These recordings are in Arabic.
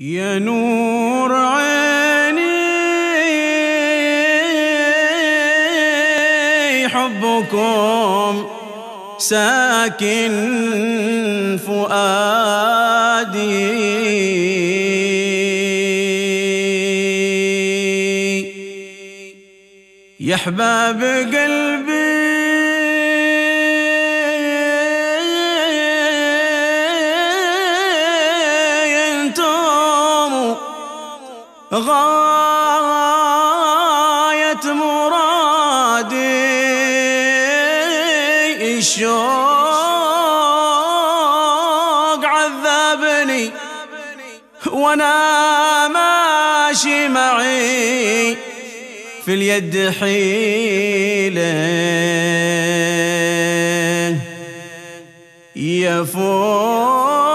يا نور عيني حبكم ساكن فؤادي يا احباب قلبي غاية مرادي الشوق عذبني وانا ماشي معي في اليد حيله يا فوق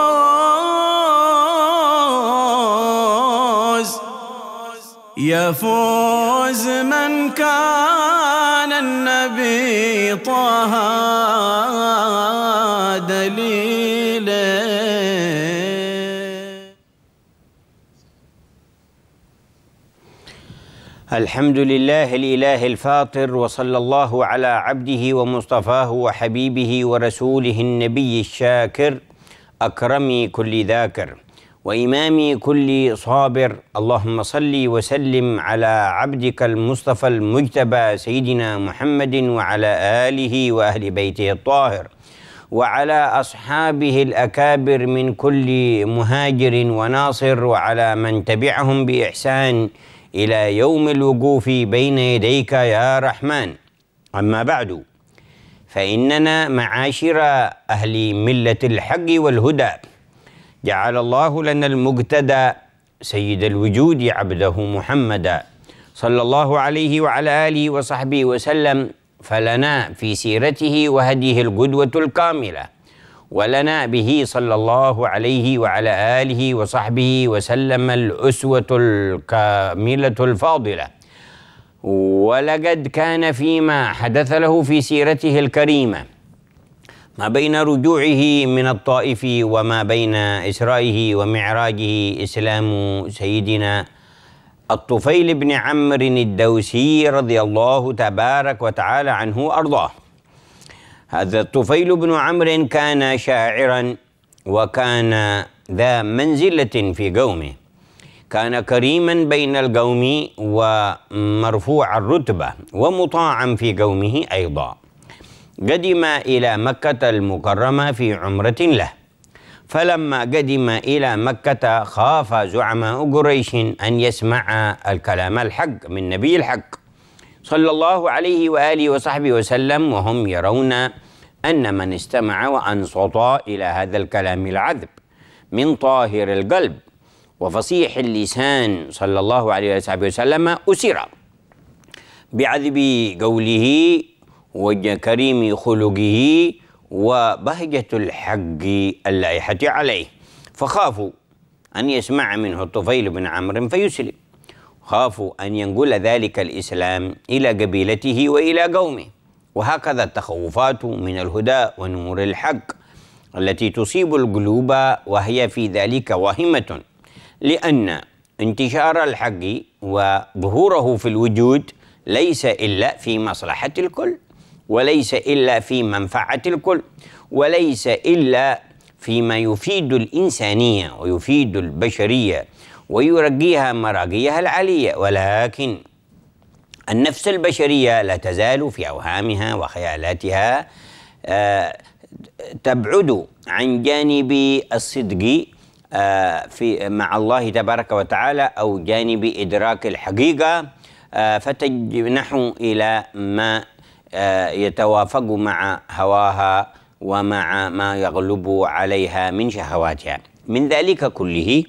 يفوز من كان النبي طه دليلا الحمد لله الإله الفاطر وصلى الله على عبده ومصطفاه وحبيبه ورسوله النبي الشاكر أكرم كل ذاكر وإمام كل صابر اللهم صل وسلم على عبدك المصطفى المجتبى سيدنا محمد وعلى آله وأهل بيته الطاهر وعلى أصحابه الأكابر من كل مهاجر وناصر وعلى من تبعهم بإحسان إلى يوم الوقوف بين يديك يا رحمن أما بعد فإننا معاشر أهل ملة الحق والهدى جعل الله لنا المجتدى سيد الوجود عبده محمدا صلى الله عليه وعلى آله وصحبه وسلم فلنا في سيرته وهديه القدوة الكاملة ولنا به صلى الله عليه وعلى آله وصحبه وسلم الأسوة الكاملة الفاضلة ولقد كان فيما حدث له في سيرته الكريمه ما بين رجوعه من الطائف وما بين إسرائه ومعراجه إسلام سيدنا الطفيل بن عمرو الدوسي رضي الله تبارك وتعالى عنه أرضاه هذا الطفيل بن عمرو كان شاعرا وكان ذا منزلة في قومه كان كريما بين القوم ومرفوع الرتبة ومطاعا في قومه أيضا قدم إلى مكة المكرمة في عمرة له فلما قدم إلى مكة خاف زعماء قريش أن يسمع الكلام الحق من نبي الحق صلى الله عليه وآله وصحبه وسلم وهم يرون أن من استمع وأنصت إلى هذا الكلام العذب من طاهر القلب وفصيح اللسان صلى الله عليه وسلم أسر بعذب قوله وكريم خلقه وبهجة الحق اللائحة عليه فخافوا أن يسمع منه الطفيل بن عمرو فيسلم خافوا أن ينقل ذلك الإسلام إلى قبيلته وإلى قومه وهكذا التخوفات من الهدى ونور الحق التي تصيب القلوب وهي في ذلك واهمة لأن انتشار الحق وظهوره في الوجود ليس إلا في مصلحة الكل وليس إلا في منفعة الكل وليس إلا فيما يفيد الإنسانية ويفيد البشرية ويرقيها مراقيها العالية ولكن النفس البشرية لا تزال في أوهامها وخيالاتها آه، تبعد عن جانب الصدق آه، في مع الله تبارك وتعالى أو جانب إدراك الحقيقة آه، فتجنح إلى ما آه، يتوافق مع هواها ومع ما يغلب عليها من شهواتها من ذلك كله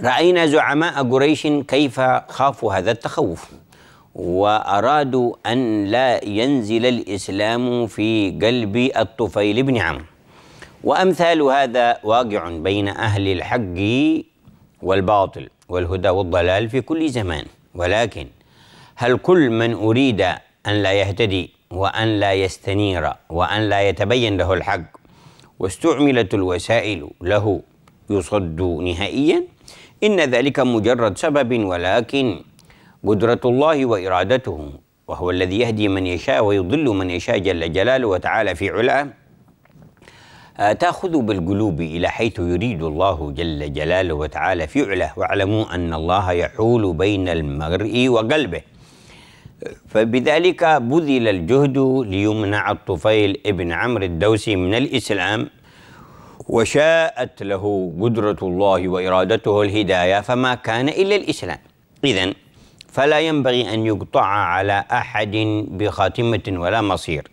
رأينا زعماء قريش كيف خافوا هذا التخوف وأرادوا أن لا ينزل الإسلام في قلب الطفيل بن عمرو وأمثال هذا واقع بين أهل الحق والباطل والهدى والضلال في كل زمان ولكن هل كل من أريد أن لا يهتدي وأن لا يستنير وأن لا يتبين له الحق واستعملت الوسائل له يصد نهائيا إن ذلك مجرد سبب ولكن قدرة الله وإرادته وهو الذي يهدي من يشاء ويضل من يشاء جل جلاله وتعالى في علاه آه، تأخذ بالقلوب إلى حيث يريد الله جل جلاله وتعالى في علاه واعلموا أن الله يحول بين المرء وقلبه فبذلك بذل الجهد ليمنع الطفيل ابن عمرو الدوسي من الإسلام وشاءت له قدرة الله وإرادته الهداية فما كان إلا الإسلام إذا فلا ينبغي أن يقطع على أحد بخاتمة ولا مصير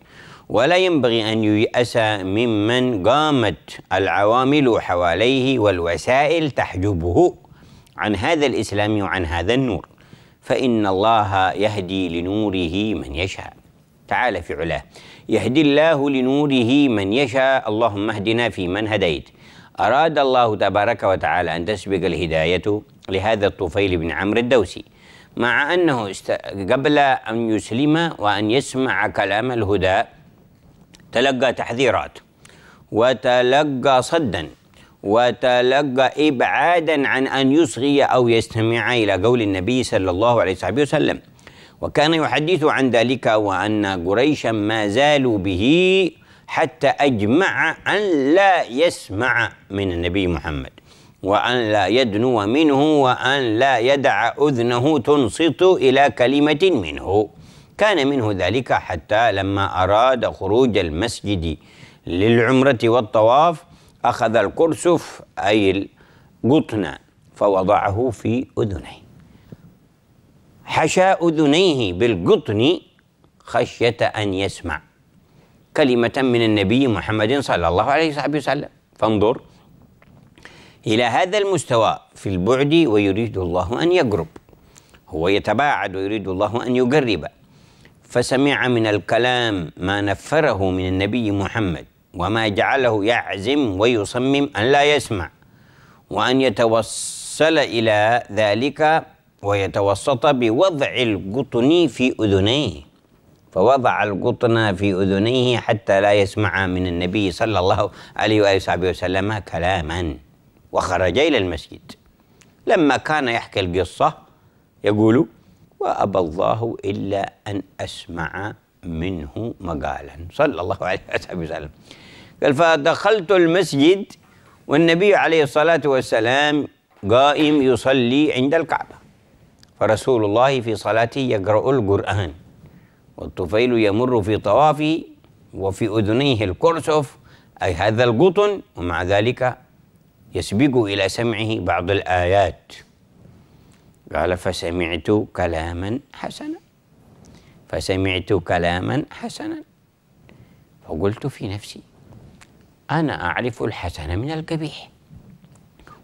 ولا ينبغي أن ييأس ممن قامت العوامل حواليه والوسائل تحجبه عن هذا الإسلام وعن هذا النور فإن الله يهدي لنوره من يشاء تعالى في علاه يهدي الله لنوره من يشاء اللهم اهدنا في من هديت أراد الله تبارك وتعالى أن تسبق الهداية لهذا الطفيل بن عمرو الدوسي مع أنه است... قبل أن يسلم وأن يسمع كلام الهدى تلقى تحذيرات وتلقى صدا وتلقى إبعادا عن أن يصغي أو يستمع إلى قول النبي صلى الله عليه وسلم وكان يحدث عن ذلك وأن قريشا ما زالوا به حتى أجمع أن لا يسمع من النبي محمد وأن لا يدنو منه وأن لا يدع أذنه تنصت إلى كلمة منه كان منه ذلك حتى لما أراد خروج المسجد للعمرة والطواف أخذ الكرسف أي القطن فوضعه في أذنيه حشى أذنيه بالقطن خشية أن يسمع كلمة من النبي محمد صلى الله عليه وسلم فانظر إلى هذا المستوى في البعد ويريد الله أن يقرب هو يتباعد ويريد الله أن يقرب فسمع من الكلام ما نفره من النبي محمد وما جعله يعزم ويصمم أن لا يسمع وأن يتوصل إلى ذلك ويتوسط بوضع القطن في أذنيه فوضع القطن في أذنيه حتى لا يسمع من النبي صلى الله عليه وآله وصحبه وسلم كلاما وخرج إلى المسجد لما كان يحكي القصة يقول وأبى الله إلا أن أسمع منه مقالا صلى الله عليه وسلم قال فدخلت المسجد والنبي عليه الصلاة والسلام قائم يصلي عند الكعبة فرسول الله في صلاته يقرأ القرآن والطفيل يمر في طوافه وفي أذنيه الكرسف أي هذا القطن ومع ذلك يسبق إلى سمعه بعض الآيات قال فسمعت كلاما حسنا فسمعت كلاما حسنا فقلت في نفسي أنا أعرف الحسن من القبيح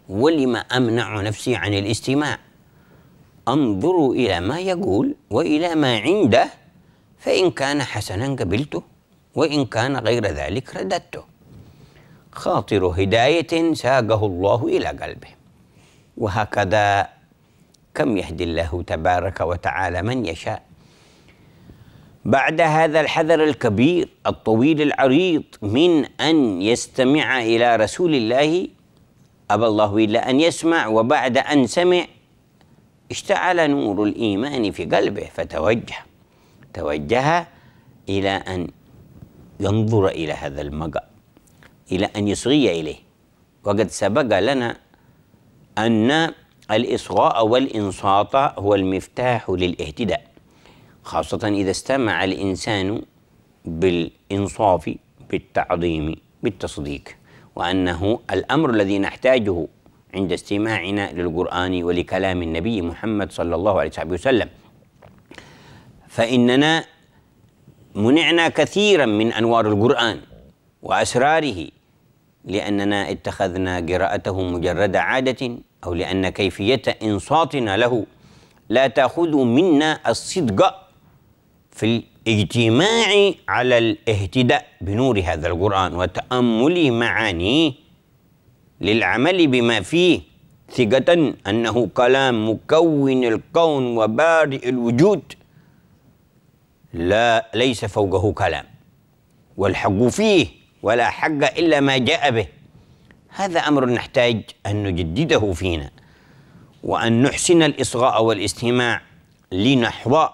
ولما أمنع نفسي عن الاستماع أنظر إلى ما يقول وإلى ما عنده فإن كان حسنا قبلته وإن كان غير ذلك رددته خاطر هداية ساقه الله إلى قلبه وهكذا كم يهدي الله تبارك وتعالى من يشاء بعد هذا الحذر الكبير الطويل العريض من ان يستمع الى رسول الله ابى الله الا ان يسمع وبعد ان سمع اشتعل نور الايمان في قلبه فتوجه توجه الى ان ينظر الى هذا المقام الى ان يصغي اليه وقد سبق لنا ان الاصغاء والانصات هو المفتاح للاهتداء خاصة إذا استمع الإنسان بالإنصاف بالتعظيم بالتصديق وأنه الأمر الذي نحتاجه عند استماعنا للقرآن ولكلام النبي محمد صلى الله عليه وسلم فإننا منعنا كثيرا من أنوار القرآن وأسراره لأننا اتخذنا قراءته مجرد عادة أو لأن كيفية إنصاتنا له لا تأخذ منا الصدق في الاجتماع على الاهتداء بنور هذا القرآن وتأمل معانيه للعمل بما فيه ثقة أنه كلام مكون الكون وبارئ الوجود لا ليس فوقه كلام والحق فيه ولا حق إلا ما جاء به هذا أمر نحتاج أن نجدده فينا وأن نحسن الإصغاء والاستماع لنحو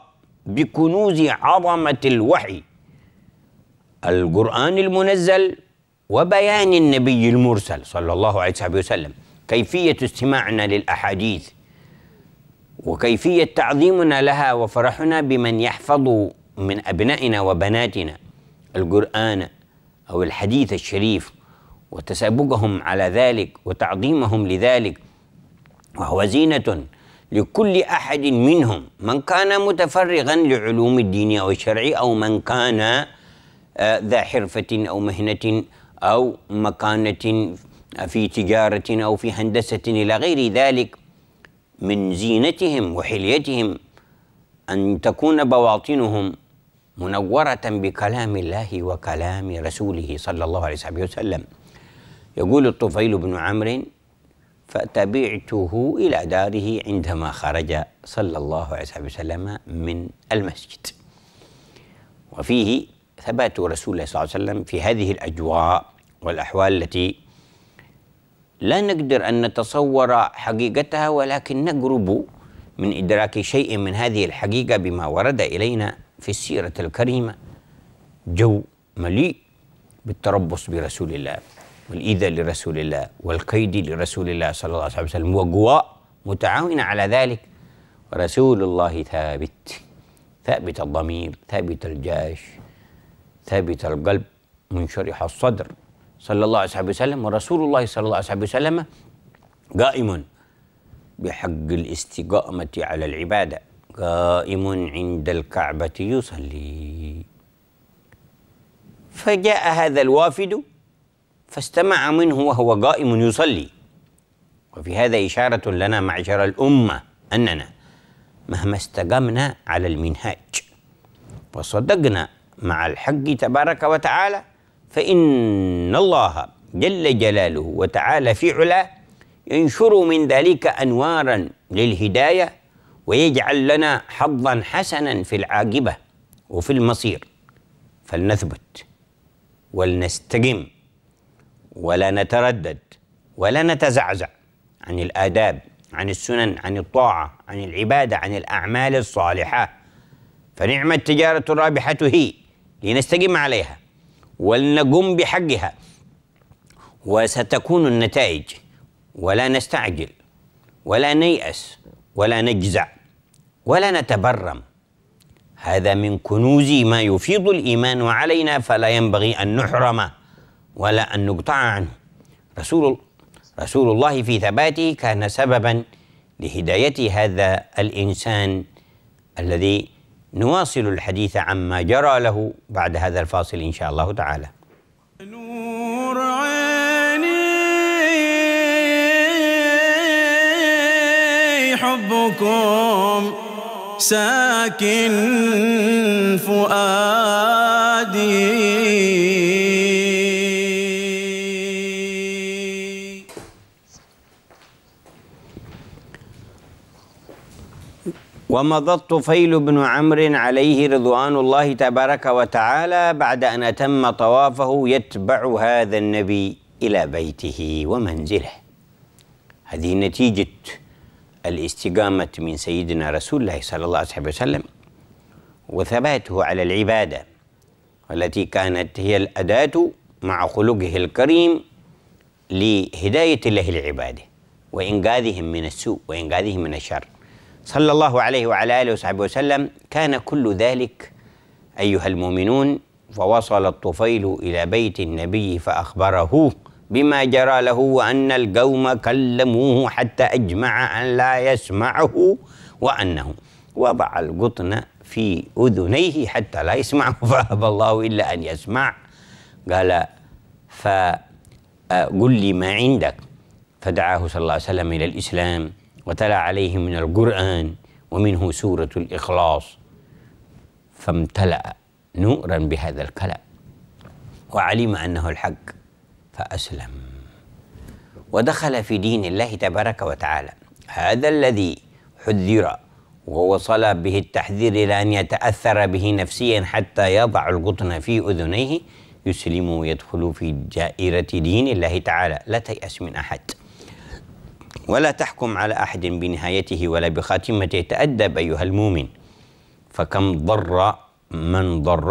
بكنوز عظمه الوحي القران المنزل وبيان النبي المرسل صلى الله عليه وسلم كيفيه استماعنا للاحاديث وكيفيه تعظيمنا لها وفرحنا بمن يحفظ من ابنائنا وبناتنا القران او الحديث الشريف وتسابقهم على ذلك وتعظيمهم لذلك وهو زينه لكل أحد منهم من كان متفرغا لعلوم الدين أو الشرع أو من كان آه، ذا حرفة أو مهنة أو مكانة آه، في تجارة أو في هندسة إلى غير ذلك من زينتهم وحليتهم أن تكون بواطنهم منورة بكلام الله وكلام رسوله صلى الله عليه وسلم يقول الطفيل بن عمرو فتبعته إلى داره عندما خرج صلى الله عليه وسلم من المسجد وفيه ثبات رسول الله صلى الله عليه وسلم في هذه الأجواء والأحوال التي لا نقدر أن نتصور حقيقتها ولكن نقرب من إدراك شيء من هذه الحقيقة بما ورد إلينا في السيرة الكريمة جو مليء بالتربص برسول الله والإيذاء لرسول الله والقيد لرسول الله صلى الله عليه وسلم وقواء متعاونة على ذلك رسول الله ثابت ثابت الضمير ثابت الجاش ثابت القلب منشرح الصدر صلى الله عليه وسلم ورسول الله صلى الله عليه وسلم قائم بحق الاستقامة على العبادة قائم عند الكعبة يصلي فجاء هذا الوافد فاستمع منه وهو قائم يصلي وفي هذا إشارة لنا معشر الأمة أننا مهما استقمنا على المنهاج وصدقنا مع الحق تبارك وتعالى فإن الله جل جلاله وتعالى في علاه ينشر من ذلك أنوارا للهداية ويجعل لنا حظا حسنا في العاقبة وفي المصير فلنثبت ولنستقم ولا نتردد ولا نتزعزع عن الآداب عن السنن عن الطاعة عن العبادة عن الأعمال الصالحة فنعم التجارة الرابحة هي لنستقيم عليها ولنقم بحقها وستكون النتائج ولا نستعجل ولا نيأس ولا نجزع ولا نتبرم هذا من كنوز ما يفيض الإيمان علينا فلا ينبغي أن نحرمه ولا أن نقطع عنه رسول رسول الله في ثباته كان سببا لهداية هذا الإنسان الذي نواصل الحديث عما جرى له بعد هذا الفاصل إن شاء الله تعالى نور عيني حبكم ساكن ومضى الطفيل بن عمرو عليه رضوان الله تبارك وتعالى بعد أن أتم طوافه يتبع هذا النبي إلى بيته ومنزله هذه نتيجة الاستقامة من سيدنا رسول الله صلى الله عليه وسلم وثباته على العبادة والتي كانت هي الأداة مع خلقه الكريم لهداية الله العبادة وإنقاذهم من السوء وإنقاذهم من الشر صلى الله عليه وعلى آله وصحبه وسلم كان كل ذلك أيها المؤمنون فوصل الطفيل إلى بيت النبي فأخبره بما جرى له وأن القوم كلموه حتى أجمع أن لا يسمعه وأنه وضع القطن في أذنيه حتى لا يسمعه فأبى الله إلا أن يسمع قال فقل لي ما عندك فدعاه صلى الله عليه وسلم إلى الإسلام وتلا عليه من القرآن ومنه سورة الإخلاص فامتلأ نورا بهذا الكلام وعلم أنه الحق فأسلم ودخل في دين الله تبارك وتعالى هذا الذي حذر ووصل به التحذير إلى أن يتأثر به نفسيا حتى يضع القطن في أذنيه يسلم ويدخل في جائرة دين الله تعالى لا تيأس من أحد ولا تحكم على أحد بنهايته ولا بخاتمته تأدب أيها المؤمن فكم ضر من ضر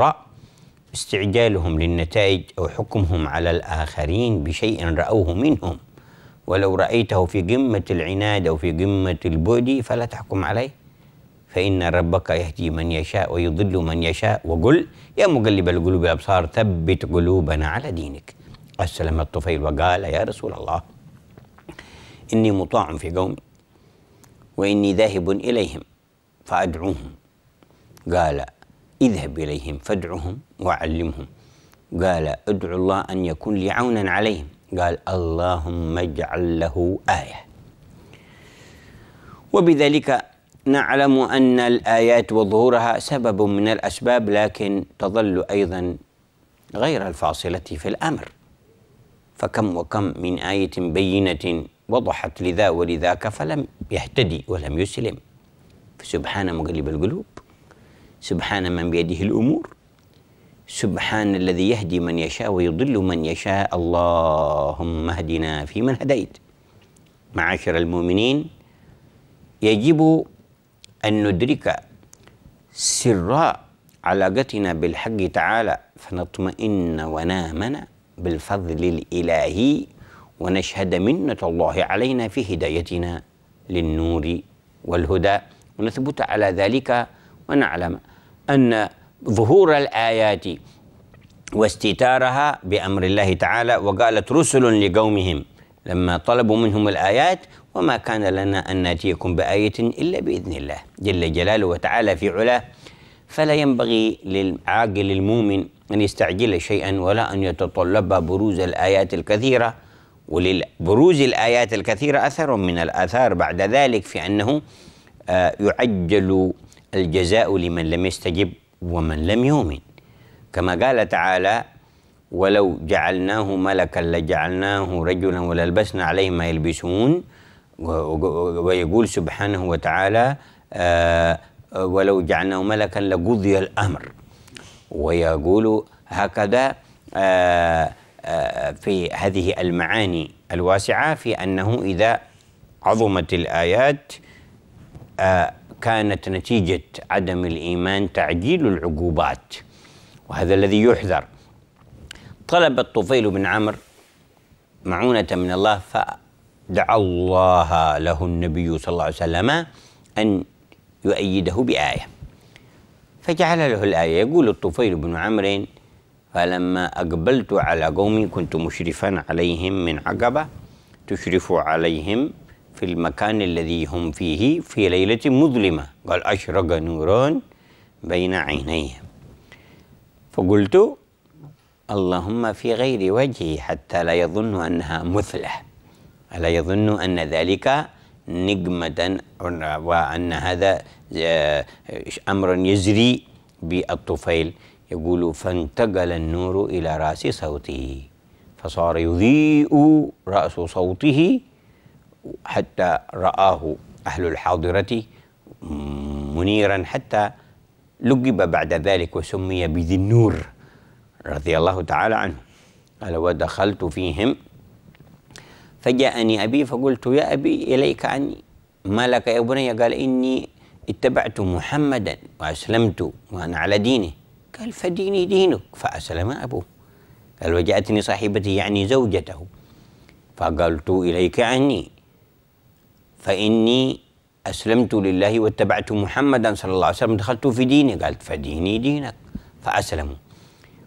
استعجالهم للنتائج أو حكمهم على الآخرين بشيء رأوه منهم ولو رأيته في قمة العناد أو في قمة البعد فلا تحكم عليه فإن ربك يهدي من يشاء ويضل من يشاء وقل يا مقلب القلوب الأبصار ثبت قلوبنا على دينك السلام الطفيل وقال يا رسول الله إني مطاع في قومي وإني ذاهب إليهم فأدعوهم قال اذهب إليهم فادعهم وعلمهم قال ادعو الله أن يكون لي عونا عليهم قال اللهم اجعل له آية وبذلك نعلم أن الآيات وظهورها سبب من الأسباب لكن تظل أيضا غير الفاصلة في الأمر فكم وكم من آية بينة وضحت لذا ولذاك فلم يهتدي ولم يسلم فسبحان مقلب القلوب سبحان من بيده الأمور سبحان الذي يهدي من يشاء ويضل من يشاء اللهم اهدنا فيمن هديت معاشر المؤمنين يجب أن ندرك سر علاقتنا بالحق تعالى فنطمئن ونامنا بالفضل الإلهي ونشهد منة الله علينا في هدايتنا للنور والهدى ونثبت على ذلك ونعلم أن ظهور الآيات واستتارها بأمر الله تعالى وقالت رسل لقومهم لما طلبوا منهم الآيات وما كان لنا أن نأتيكم بآية إلا بإذن الله جل جلاله وتعالى في علاه فلا ينبغي للعاقل المؤمن أن يستعجل شيئا ولا أن يتطلب بروز الآيات الكثيرة ولبروز الآيات الكثيرة أثر من الآثار بعد ذلك في أنه آه، يعجل الجزاء لمن لم يستجب ومن لم يؤمن كما قال تعالى ولو جعلناه ملكا لجعلناه رجلا وللبسنا عليه ما يلبسون ويقول سبحانه وتعالى آه، ولو جعلناه ملكا لقضي الأمر ويقول هكذا آه آه، في هذه المعاني الواسعة في أنه إذا عظمت الآيات آه، كانت نتيجة عدم الإيمان تعجيل العقوبات وهذا الذي يحذر طلب الطفيل بن عمرو معونة من الله فدعا الله له النبي صلى الله عليه وسلم أن يؤيده بآية فجعل له الآية يقول الطفيل بن عمرو فلما أقبلت على قومي كنت مشرفا عليهم من عقبة تشرف عليهم في المكان الذي هم فيه في ليلة مظلمة قال أشرق نوران بين عينيه فقلت اللهم في غير وجهي حتى لا يظن أنها مثلة ألا يظن أن ذلك نقمة وأن هذا آه، أمر يجري بالطفيل يقول فانتقل النور إلى رأس صوته فصار يضيء رأس صوته حتى رآه أهل الحاضرة منيرا حتى لقب بعد ذلك وسمي بذي النور رضي الله تعالى عنه قال ودخلت فيهم فجاءني أبي فقلت يا أبي إليك عني ما لك يا بني قال إني اتبعت محمدا وأسلمت وأنا على دينه قال فديني دينك فأسلم أبوه قال وجاءتني صاحبتي يعني زوجته فقلت إليك عني فإني أسلمت لله واتبعت محمدا صلى الله عليه وسلم دخلت في ديني قالت فديني دينك فأسلموا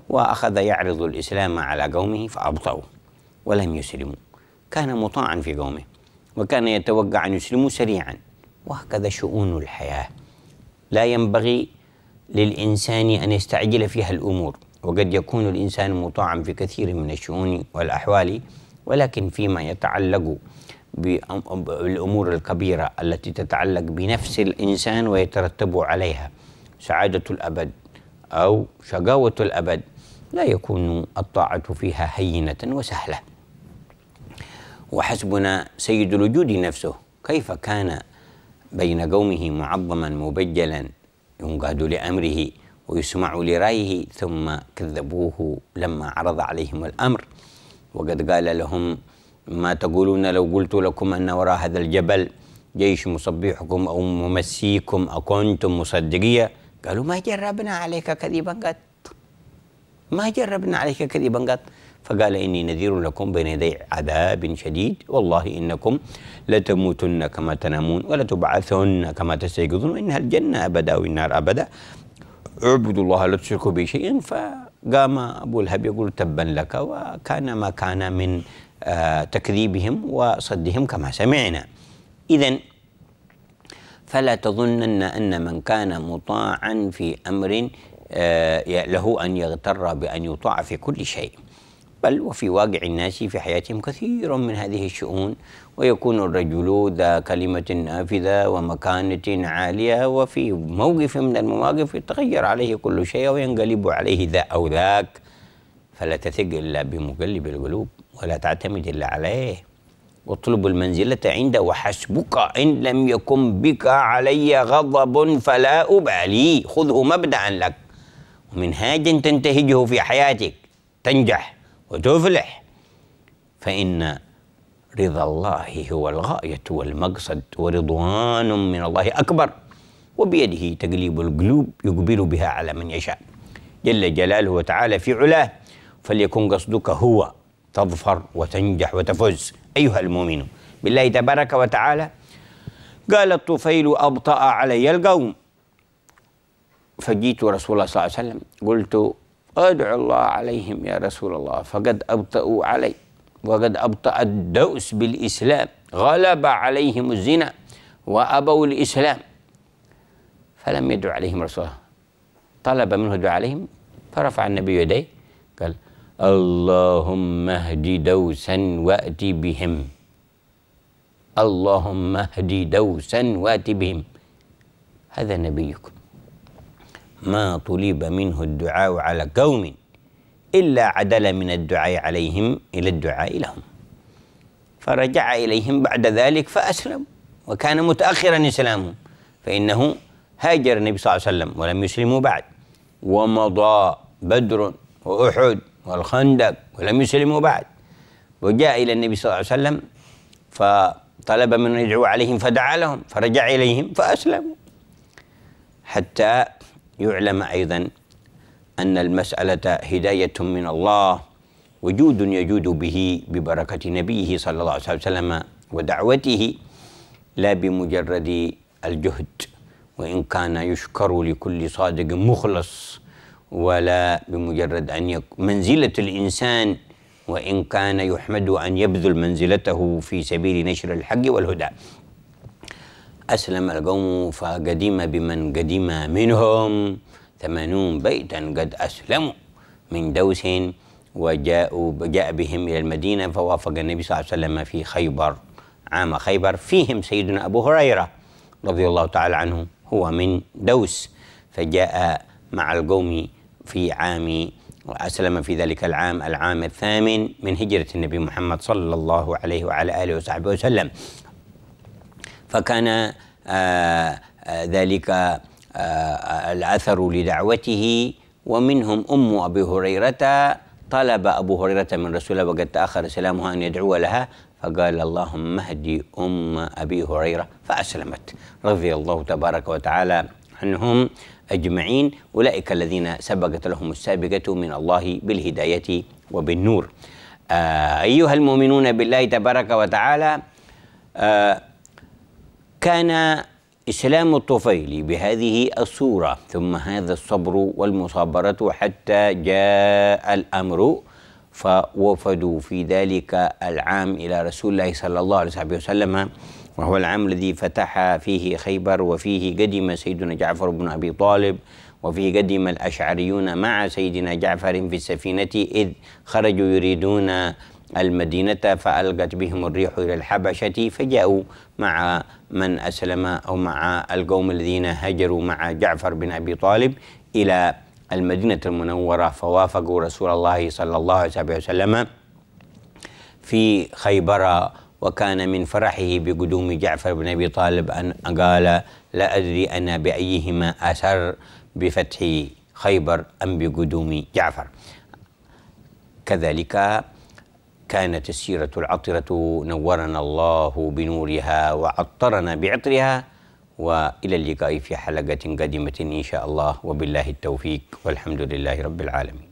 وأخذ يعرض الإسلام على قومه فأبطأوا ولم يسلموا كان مطاعا في قومه وكان يتوقع أن يسلموا سريعا وهكذا شؤون الحياة لا ينبغي للإنسان أن يستعجل فيها الأمور وقد يكون الإنسان مطاعا في كثير من الشؤون والأحوال ولكن فيما يتعلق بالأمور الكبيرة التي تتعلق بنفس الإنسان ويترتب عليها سعادة الأبد أو شقاوة الأبد لا يكون الطاعة فيها هينة وسهلة وحسبنا سيد الوجود نفسه كيف كان بين قومه معظما مبجلا ينقاد لأمره ويسمع لرأيه ثم كذبوه لما عرض عليهم الأمر وقد قال لهم ما تقولون لو قلت لكم أن وراء هذا الجبل جيش مصبيحكم أو ممسيكم أكنتم مصدقية قالوا ما جربنا عليك كذبا قط ما جربنا عليك كذبا قط فقال إني نذير لكم بين يدي عذاب شديد والله إنكم لتموتن كما تنامون ولتبعثن كما تستيقظون وإنها الجنة أبدا والنار أبدا اعبدوا الله لا تشركوا به شيئا فقام أبو لهب يقول تبا لك وكان ما كان من آه، تكذيبهم وصدهم كما سمعنا إذا فلا تظنن أن من كان مطاعا في أمر آه، له أن يغتر بأن يطاع في كل شيء بل وفي واقع الناس في حياتهم كثير من هذه الشؤون ويكون الرجل ذا كلمة نافذة ومكانة عالية وفي موقف من المواقف يتغير عليه كل شيء وينقلب عليه ذا أو ذاك فلا تثق إلا بمقلب القلوب ولا تعتمد إلا عليه واطلب المنزلة عنده وحسبك إن لم يكن بك علي غضب فلا أبالي خذه مبدأ لك ومنهاج تنتهجه في حياتك تنجح وتفلح فإن رضا الله هو الغاية والمقصد ورضوان من الله أكبر وبيده تقليب القلوب يقبل بها على من يشاء جل جلاله وتعالى في علاه فليكن قصدك هو تظفر وتنجح وتفوز أيها المؤمن بالله تبارك وتعالى قال الطفيل أبطأ علي القوم فجيت رسول الله صلى الله عليه وسلم قلت ادع الله عليهم يا رسول الله فقد أبطأوا علي وقد أبطأ الدوس بالإسلام غلب عليهم الزنا وأبوا الإسلام فلم يدعو عليهم رسول الله طلب منه دعاء عليهم فرفع النبي يديه قال اللهم اهد دوسا وأت بهم اللهم اهد دوسا وأت بهم هذا نبيكم ما طلب منه الدعاء على قوم إلا عدل من الدعاء عليهم إلى الدعاء لهم فرجع إليهم بعد ذلك فأسلم وكان متأخرا إسلامه فإنه هاجر النبي صلى الله عليه وسلم ولم يسلموا بعد ومضى بدر وأحد والخندق ولم يسلموا بعد وجاء إلى النبي صلى الله عليه وسلم فطلب من يدعو عليهم فدعا لهم فرجع إليهم فأسلموا حتى يعلم أيضا أن المسألة هداية من الله وجود يجود به ببركة نبيه صلى الله عليه وسلم ودعوته لا بمجرد الجهد وإن كان يشكر لكل صادق مخلص ولا بمجرد أن يكون منزلة الإنسان وإن كان يحمد أن يبذل منزلته في سبيل نشر الحق والهدى أسلم القوم فقديم بمن قديم منهم ثمانون بيتا قد أسلموا من دوس وجاءوا جاء بهم إلى المدينة فوافق النبي صلى الله عليه وسلم في خيبر عام خيبر فيهم سيدنا أبو هريرة رضي الله تعالى عنه هو من دوس فجاء مع القوم في عام وأسلم في ذلك العام العام الثامن من هجرة النبي محمد صلى الله عليه وعلى آله وصحبه وسلم فكان آه، آه، ذلك آه، الأثر لدعوته ومنهم أم أبي هريرة طلب أبو هريرة من رسول الله وقد تأخر سلامها أن يدعو لها فقال اللهم اهدي أم أبي هريرة فأسلمت رضي الله تبارك وتعالى عنهم أجمعين أولئك الذين سبقت لهم السابقة من الله بالهداية وبالنور آه أيها المؤمنون بالله تبارك وتعالى آه كان إسلام الطفيل بهذه الصورة ثم هذا الصبر والمصابرة حتى جاء الأمر فوفدوا في ذلك العام إلى رسول الله صلى الله عليه وسلم وهو العام الذي فتح فيه خيبر وفيه قدم سيدنا جعفر بن أبي طالب وفيه قدم الأشعريون مع سيدنا جعفر في السفينة إذ خرجوا يريدون المدينة فألقت بهم الريح إلى الحبشة فجاءوا مع من أسلم أو مع القوم الذين هجروا مع جعفر بن أبي طالب إلى المدينة المنورة فوافقوا رسول الله صلى الله عليه وسلم في خيبر وكان من فرحه بقدوم جعفر بن أبي طالب أن قال لا أدري أنا بأيهما أسر بفتح خيبر أم بقدوم جعفر كذلك كانت السيرة العطرة نورنا الله بنورها وعطرنا بعطرها وإلى اللقاء في حلقة قادمة إن شاء الله وبالله التوفيق والحمد لله رب العالمين